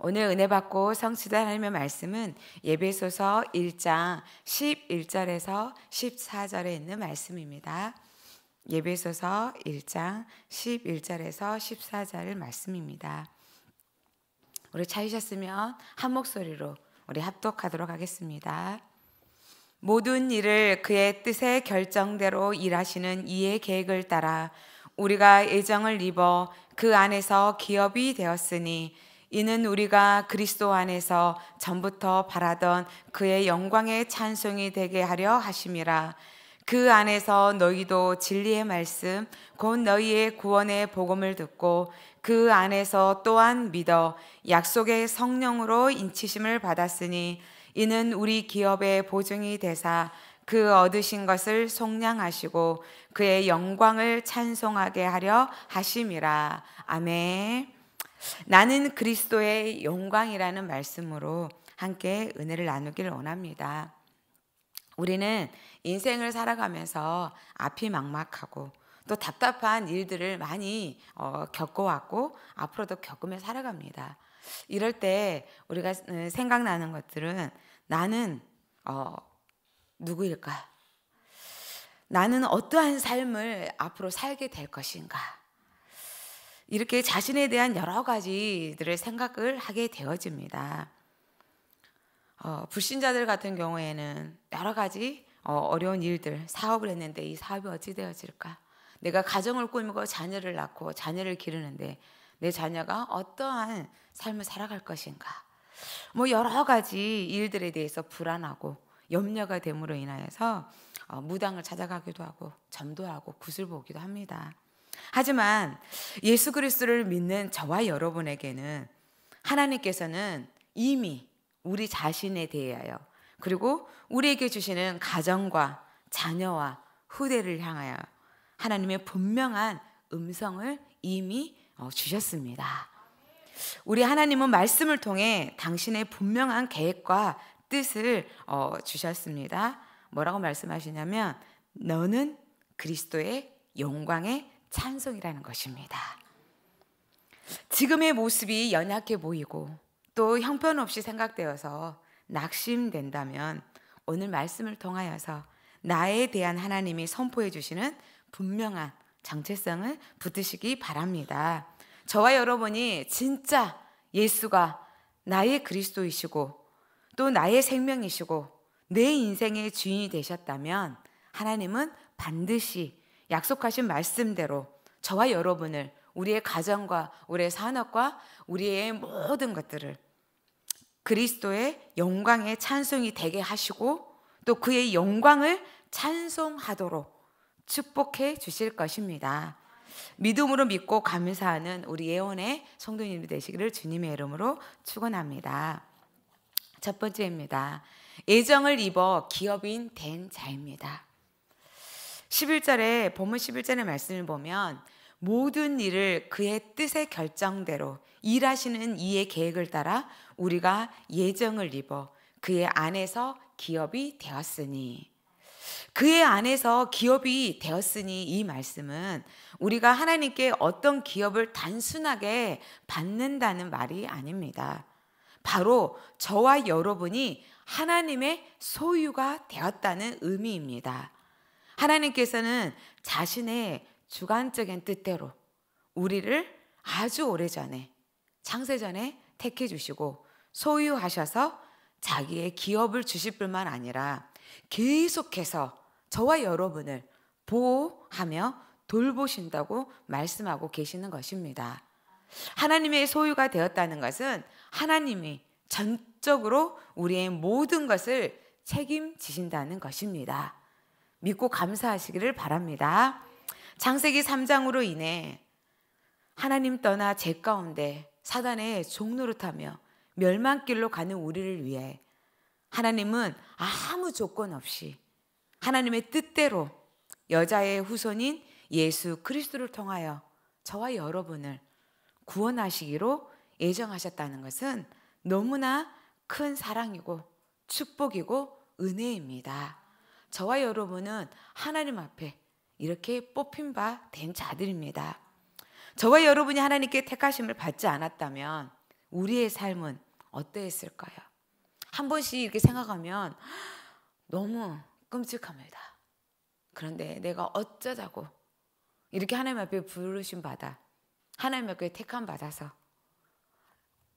오늘 은혜 받고 성취된 하나님의 말씀은 예배소서 1장 11절에서 14절에 있는 말씀입니다. 예배소서 1장 11절에서 14절 말씀입니다. 우리 찾으셨으면 한 목소리로 우리 합독하도록 하겠습니다. 모든 일을 그의 뜻의 결정대로 일하시는 이의 계획을 따라 우리가 애정을 입어 그 안에서 기업이 되었으니 이는 우리가 그리스도 안에서 전부터 바라던 그의 영광의 찬송이 되게 하려 하심이라. 그 안에서 너희도 진리의 말씀, 곧 너희의 구원의 복음을 듣고 그 안에서 또한 믿어 약속의 성령으로 인치심을 받았으니 이는 우리 기업의 보증이 되사 그 얻으신 것을 속량하시고 그의 영광을 찬송하게 하려 하심이라. 아멘. 나는 그리스도의 영광이라는 말씀으로 함께 은혜를 나누기를 원합니다. 우리는 인생을 살아가면서 앞이 막막하고 또 답답한 일들을 많이 어, 겪어왔고 앞으로도 겪으며 살아갑니다. 이럴 때 우리가 생각나는 것들은 나는 어, 누구일까? 나는 어떠한 삶을 앞으로 살게 될 것인가? 이렇게 자신에 대한 여러 가지들을 생각을 하게 되어집니다. 어, 불신자들 같은 경우에는 여러 가지 어, 려운 일들, 사업을 했는데 이 사업이 어찌 되어질까? 내가 가정을 꾸미고 자녀를 낳고 자녀를 기르는데 내 자녀가 어떠한 삶을 살아갈 것인가? 뭐 여러 가지 일들에 대해서 불안하고 염려가 됨으로 인하여서 어, 무당을 찾아가기도 하고 점도 하고 구슬 보기도 합니다. 하지만 예수 그리스도를 믿는 저와 여러분에게는 하나님께서는 이미 우리 자신에 대하여 그리고 우리에게 주시는 가정과 자녀와 후대를 향하여 하나님의 분명한 음성을 이미 어, 주셨습니다. 우리 하나님은 말씀을 통해 당신의 분명한 계획과 뜻을 어, 주셨습니다. 뭐라고 말씀하시냐면 너는 그리스도의 영광의 찬송이라는 것입니다. 지금의 모습이 연약해 보이고 또 형편없이 생각되어서 낙심된다면 오늘 말씀을 통하여서 나에 대한 하나님이 선포해 주시는 분명한 정체성을 붙드시기 바랍니다. 저와 여러분이 진짜 예수가 나의 그리스도이시고 또 나의 생명이시고 내 인생의 주인이 되셨다면 하나님은 반드시 약속하신 말씀대로 저와 여러분을 우리의 가정과 우리의 산업과 우리의 모든 것들을 그리스도의 영광의 찬송이 되게 하시고 또 그의 영광을 찬송하도록 축복해 주실 것입니다. 믿음으로 믿고 감사하는 우리 예언의 성도님이 되시기를 주님의 이름으로 축원합니다. 첫 번째입니다. 애정을 입어 기업인 된 자입니다. 11절에 보문 11절의 말씀을 보면 모든 일을 그의 뜻의 결정대로 일하시는 이의 계획을 따라 우리가 예정을 입어 그의 안에서 기업이 되었으니 그의 안에서 기업이 되었으니 이 말씀은 우리가 하나님께 어떤 기업을 단순하게 받는다는 말이 아닙니다. 바로 저와 여러분이 하나님의 소유가 되었다는 의미입니다. 하나님께서는 자신의 주관적인 뜻대로 우리를 아주 오래전에 창세전에 택해 주시고 소유하셔서 자기의 기업을 주실 뿐만 아니라 계속해서 저와 여러분을 보호하며 돌보신다고 말씀하고 계시는 것입니다. 하나님의 소유가 되었다는 것은 하나님이 전적으로 우리의 모든 것을 책임지신다는 것입니다. 믿고 감사하시기를 바랍니다. 창세기 3장으로 인해 하나님 떠나 제 가운데 사단의 종노릇하며 멸망길로 가는 우리를 위해 하나님은 아무 조건 없이 하나님의 뜻대로 여자의 후손인 예수 그리스도를 통하여 저와 여러분을 구원하시기로 예정하셨다는 것은 너무나 큰 사랑이고 축복이고 은혜입니다. 저와 여러분은 하나님 앞에 이렇게 뽑힌 바 된 자들입니다. 저와 여러분이 하나님께 택하심을 받지 않았다면 우리의 삶은 어떠했을까요? 한 번씩 이렇게 생각하면 너무 끔찍합니다. 그런데 내가 어쩌자고 이렇게 하나님 앞에 부르심 받아 하나님 앞에 택함 받아서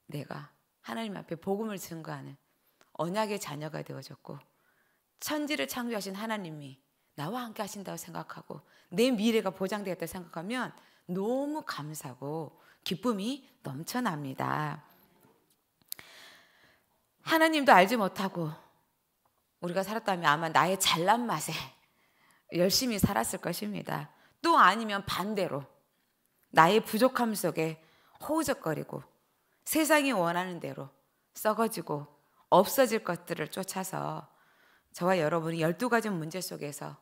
내가 하나님 앞에 복음을 증거하는 언약의 자녀가 되어졌고 천지를 창조하신 하나님이 나와 함께 하신다고 생각하고 내 미래가 보장되었다 고 생각하면 너무 감사하고 기쁨이 넘쳐납니다. 하나님도 알지 못하고 우리가 살았다면 아마 나의 잘난 맛에 열심히 살았을 것입니다. 또 아니면 반대로 나의 부족함 속에 호적거리고 세상이 원하는 대로 썩어지고 없어질 것들을 쫓아서 저와 여러분이 12가지 문제 속에서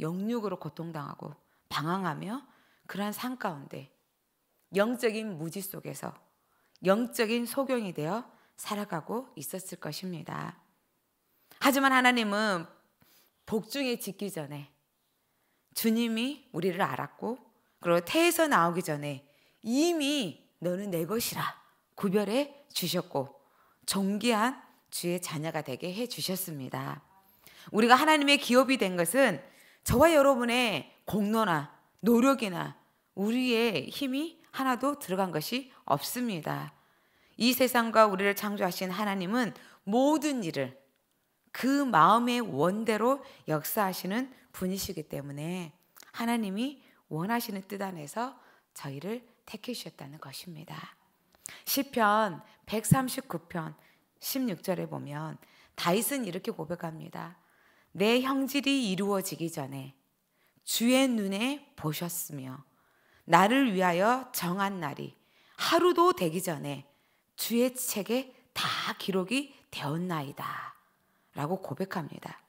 영육으로 고통당하고 방황하며 그러한 상 가운데 영적인 무지 속에서 영적인 소경이 되어 살아가고 있었을 것입니다. 하지만 하나님은 복중에 짓기 전에 주님이 우리를 알았고 그리고 태에서 나오기 전에 이미 너는 내 것이라 구별해 주셨고 존귀한 주의 자녀가 되게 해 주셨습니다. 우리가 하나님의 기업이 된 것은 저와 여러분의 공로나 노력이나 우리의 힘이 하나도 들어간 것이 없습니다. 이 세상과 우리를 창조하신 하나님은 모든 일을 그 마음의 원대로 역사하시는 분이시기 때문에 하나님이 원하시는 뜻 안에서 저희를 택해 주셨다는 것입니다. 시편 139편 16절에 보면 다윗은 이렇게 고백합니다. 내 형질이 이루어지기 전에 주의 눈에 보셨으며 나를 위하여 정한 날이 하루도 되기 전에 주의 책에 다 기록이 되었나이다. 라고 고백합니다.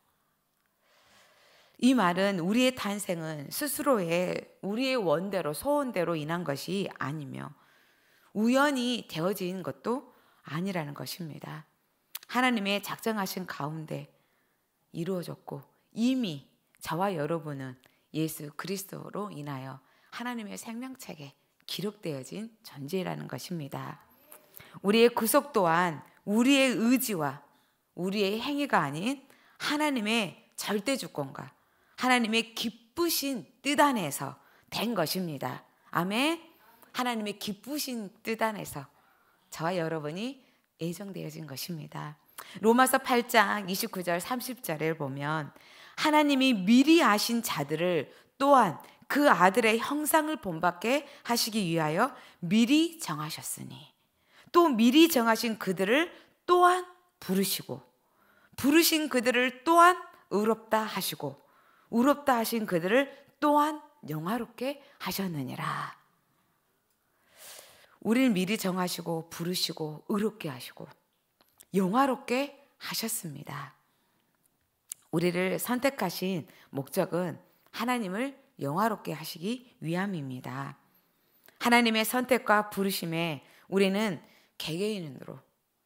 이 말은 우리의 탄생은 스스로의 우리의 원대로 소원대로 인한 것이 아니며 우연히 되어진 것도 아니라는 것입니다. 하나님의 작정하신 가운데 이루어졌고 이미 저와 여러분은 예수 그리스도로 인하여 하나님의 생명책에 기록되어진 존재라는 것입니다. 우리의 구속 또한 우리의 의지와 우리의 행위가 아닌 하나님의 절대 주권과 하나님의 기쁘신 뜻 안에서 된 것입니다. 아멘. 하나님의 기쁘신 뜻 안에서 저와 여러분이 예정되어진 것입니다. 로마서 8장 29절 30절을 보면 하나님이 미리 아신 자들을 또한 그 아들의 형상을 본받게 하시기 위하여 미리 정하셨으니 또 미리 정하신 그들을 또한 부르시고 부르신 그들을 또한 의롭다 하시고 의롭다 하신 그들을 또한 영화롭게 하셨느니라. 우리를 미리 정하시고 부르시고 의롭게 하시고 영화롭게 하셨습니다. 우리를 선택하신 목적은 하나님을 영화롭게 하시기 위함입니다. 하나님의 선택과 부르심에 우리는 개개인으로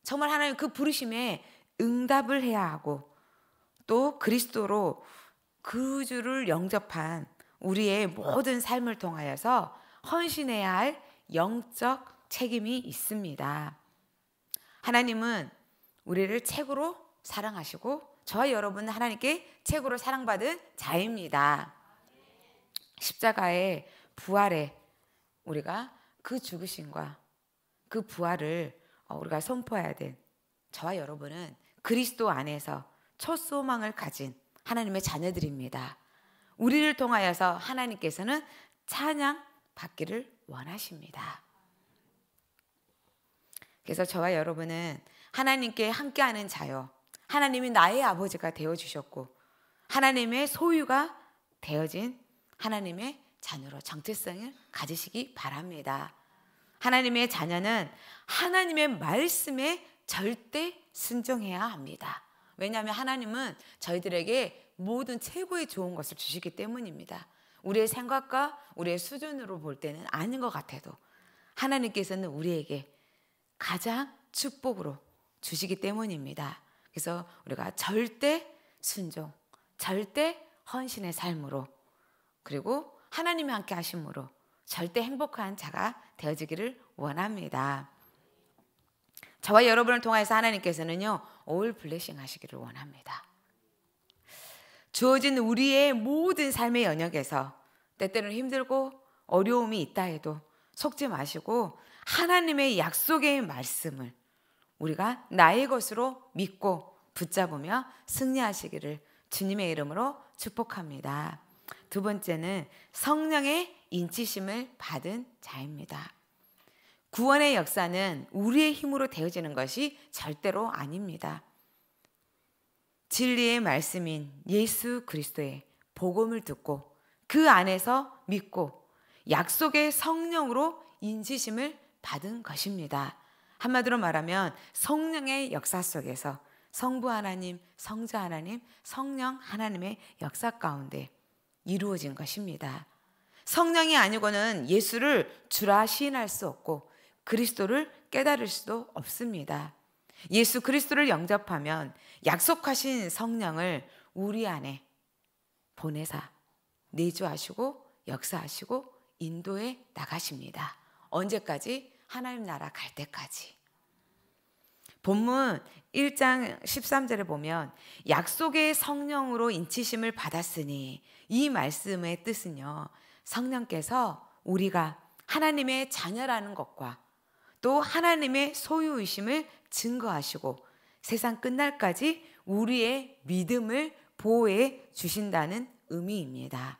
정말 하나님 그 부르심에 응답을 해야 하고 또 그리스도로 그 주를 영접한 우리의 모든 삶을 통하여서 헌신해야 할 영적 책임이 있습니다. 하나님은 우리를 책으로 사랑하시고 저와 여러분은 하나님께 책으로 사랑받은 자입니다. 십자가의 부활에 우리가 그 죽으심과 그 부활을 어, 우리가 선포해야 된 저와 여러분은 그리스도 안에서 첫 소망을 가진 하나님의 자녀들입니다. 우리를 통하여서 하나님께서는 찬양 받기를 원하십니다. 그래서 저와 여러분은 하나님께 함께하는 자요. 하나님이 나의 아버지가 되어주셨고 하나님의 소유가 되어진 하나님의 자녀로 정체성을 가지시기 바랍니다. 하나님의 자녀는 하나님의 말씀에 절대 순종해야 합니다. 왜냐하면 하나님은 저희들에게 모든 최고의 좋은 것을 주시기 때문입니다. 우리의 생각과 우리의 수준으로 볼 때는 아닌 것 같아도 하나님께서는 우리에게 가장 축복으로 주시기 때문입니다. 그래서 우리가 절대 순종, 절대 헌신의 삶으로 그리고 하나님이 함께 하심으로 절대 행복한 자가 되어지기를 원합니다. 저와 여러분을 통해서 하나님께서는요, 올 블레싱 하시기를 원합니다. 주어진 우리의 모든 삶의 영역에서 때때로 힘들고 어려움이 있다 해도 속지 마시고 하나님의 약속의 말씀을 우리가 나의 것으로 믿고 붙잡으며 승리하시기를 주님의 이름으로 축복합니다. 두 번째는 성령의 인치심을 받은 자입니다. 구원의 역사는 우리의 힘으로 되어지는 것이 절대로 아닙니다. 진리의 말씀인 예수 그리스도의 복음을 듣고 그 안에서 믿고 약속의 성령으로 인치심을 받은 것입니다. 한마디로 말하면 성령의 역사 속에서 성부 하나님, 성자 하나님, 성령 하나님의 역사 가운데 이루어진 것입니다. 성령이 아니고는 예수를 주라 시인할 수 없고 그리스도를 깨달을 수도 없습니다. 예수 그리스도를 영접하면 약속하신 성령을 우리 안에 보내사 내주하시고 역사하시고 인도에 나가십니다. 언제까지? 하나님 나라 갈 때까지. 본문 1장 13절에 보면 약속의 성령으로 인치심을 받았으니 이 말씀의 뜻은요. 성령께서 우리가 하나님의 자녀라는 것과 또 하나님의 소유의심을 증거하시고 세상 끝날까지 우리의 믿음을 보호해 주신다는 의미입니다.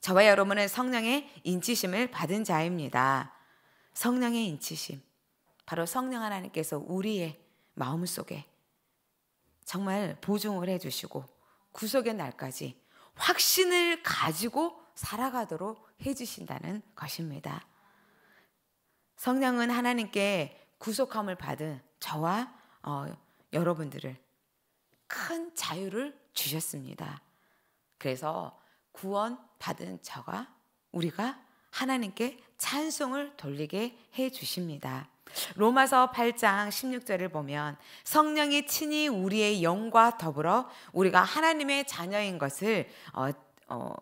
저와 여러분은 성령의 인치심을 받은 자입니다. 성령의 인치심. 바로 성령 하나님께서 우리의 마음 속에 정말 보증을 해주시고 구속의 날까지 확신을 가지고 살아가도록 해주신다는 것입니다. 성령은 하나님께 구속함을 받은 저와 어, 여러분들을 큰 자유를 주셨습니다. 그래서 구원 받은 저가 우리가 하나님께 찬송을 돌리게 해 주십니다. 로마서 8장 16절을 보면 성령이 친히 우리의 영과 더불어 우리가 하나님의 자녀인 것을 어, 어,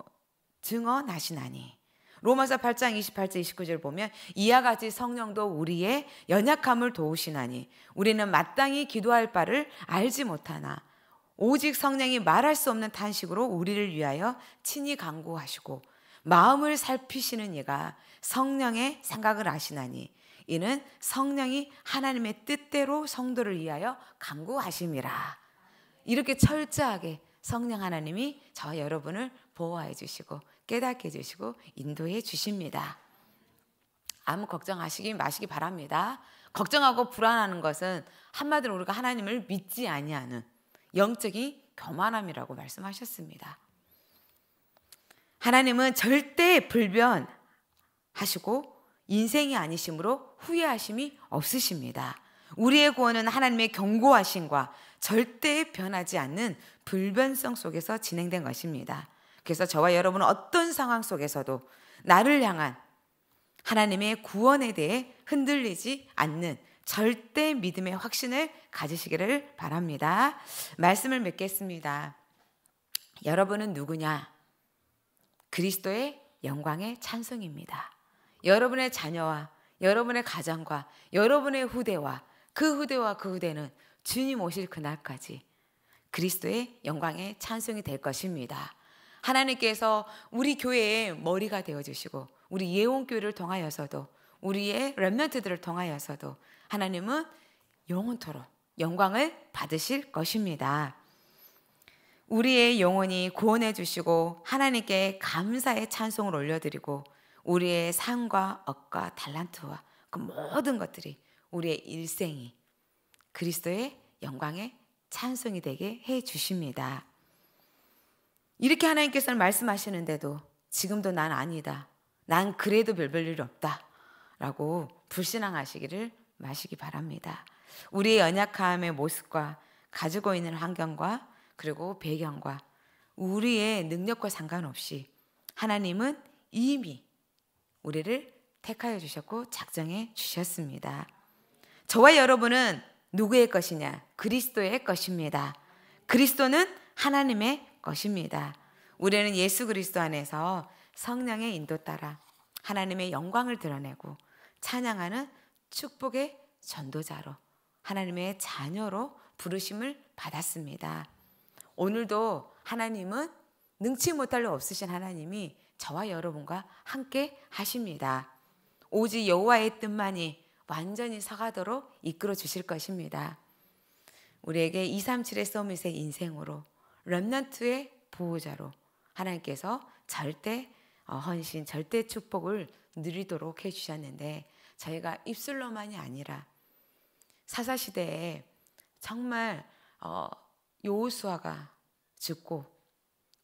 증언하시나니 로마서 8장 28절 29절 보면 이와 같이 성령도 우리의 연약함을 도우시나니 우리는 마땅히 기도할 바를 알지 못하나 오직 성령이 말할 수 없는 탄식으로 우리를 위하여 친히 강구하시고 마음을 살피시는 이가 성령의 생각을 아시나니 이는 성령이 하나님의 뜻대로 성도를 위하여 강구하심이라. 이렇게 철저하게 성령 하나님이 저와 여러분을 보호해 주시고 깨닫게 해 주시고 인도해 주십니다. 아무 걱정하시기 마시기 바랍니다. 걱정하고 불안하는 것은 한마디로 우리가 하나님을 믿지 아니하는 영적인 교만함이라고 말씀하셨습니다. 하나님은 절대 불변 하시고 인생이 아니심으로 후회하심이 없으십니다. 우리의 구원은 하나님의 경고하심과 절대 변하지 않는 불변성 속에서 진행된 것입니다. 그래서 저와 여러분은 어떤 상황 속에서도 나를 향한 하나님의 구원에 대해 흔들리지 않는 절대 믿음의 확신을 가지시기를 바랍니다. 말씀을 맺겠습니다. 여러분은 누구냐? 그리스도의 영광의 찬송입니다. 여러분의 자녀와 여러분의 가정과 여러분의 후대와 그 후대와 그 후대는 주님 오실 그날까지 그리스도의 영광의 찬송이 될 것입니다. 하나님께서 우리 교회의 머리가 되어 주시고 우리 예원 교회를 통하여서도 우리의 렘넌트들을 통하여서도 하나님은 영원토록 영광을 받으실 것입니다. 우리의 영혼이 구원해 주시고 하나님께 감사의 찬송을 올려드리고 우리의 삶과 업과 달란트와 그 모든 것들이 우리의 일생이 그리스도의 영광에 찬송이 되게 해 주십니다. 이렇게 하나님께서는 말씀하시는데도 지금도 난 아니다. 난 그래도 별별일 없다. 라고 불신앙하시기를 마시기 바랍니다. 우리의 연약함의 모습과 가지고 있는 환경과 그리고 배경과 우리의 능력과 상관없이 하나님은 이미 우리를 택하여 주셨고 작정해 주셨습니다. 저와 여러분은 누구의 것이냐? 그리스도의 것입니다. 그리스도는 하나님의 것입니다. 우리는 예수 그리스도 안에서 성령의 인도 따라 하나님의 영광을 드러내고 찬양하는 축복의 전도자로 하나님의 자녀로 부르심을 받았습니다. 오늘도 하나님은 능치 못할 일 없으신 하나님이 저와 여러분과 함께 하십니다. 오직 여호와의 뜻만이 완전히 서가도록 이끌어 주실 것입니다. 우리에게 237의 서밋의 인생으로 렘넌트의 보호자로 하나님께서 절대 어, 헌신, 절대 축복을 누리도록 해주셨는데 저희가 입술로만이 아니라 사사 시대에 정말 어, 요수아가 죽고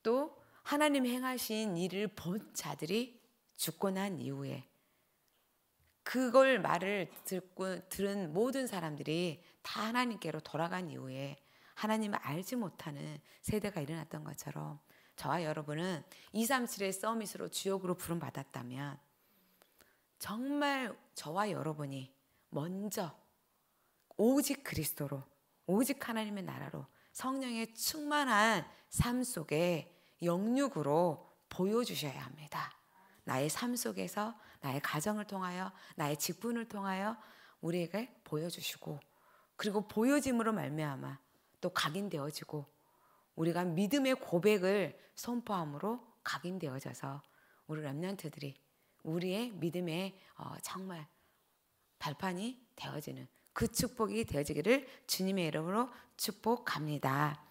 또 하나님 행하신 일을 본 자들이 죽고 난 이후에 그걸 말을 듣고 들은 모든 사람들이 다 하나님께로 돌아간 이후에 하나님을 알지 못하는 세대가 일어났던 것처럼 저와 여러분은 237의 서밋으로 주역으로 부름 받았다면 정말 저와 여러분이 먼저 오직 그리스도로 오직 하나님의 나라로 성령의 충만한 삶 속에 영육으로 보여주셔야 합니다. 나의 삶 속에서 나의 가정을 통하여 나의 직분을 통하여 우리에게 보여주시고 그리고 보여짐으로 말미암아 또 각인되어지고 우리가 믿음의 고백을 선포함으로 각인되어져서 우리 랩런트들이 우리의 믿음의 어, 정말 발판이 되어지는 그 축복이 되어지기를 주님의 이름으로 축복합니다.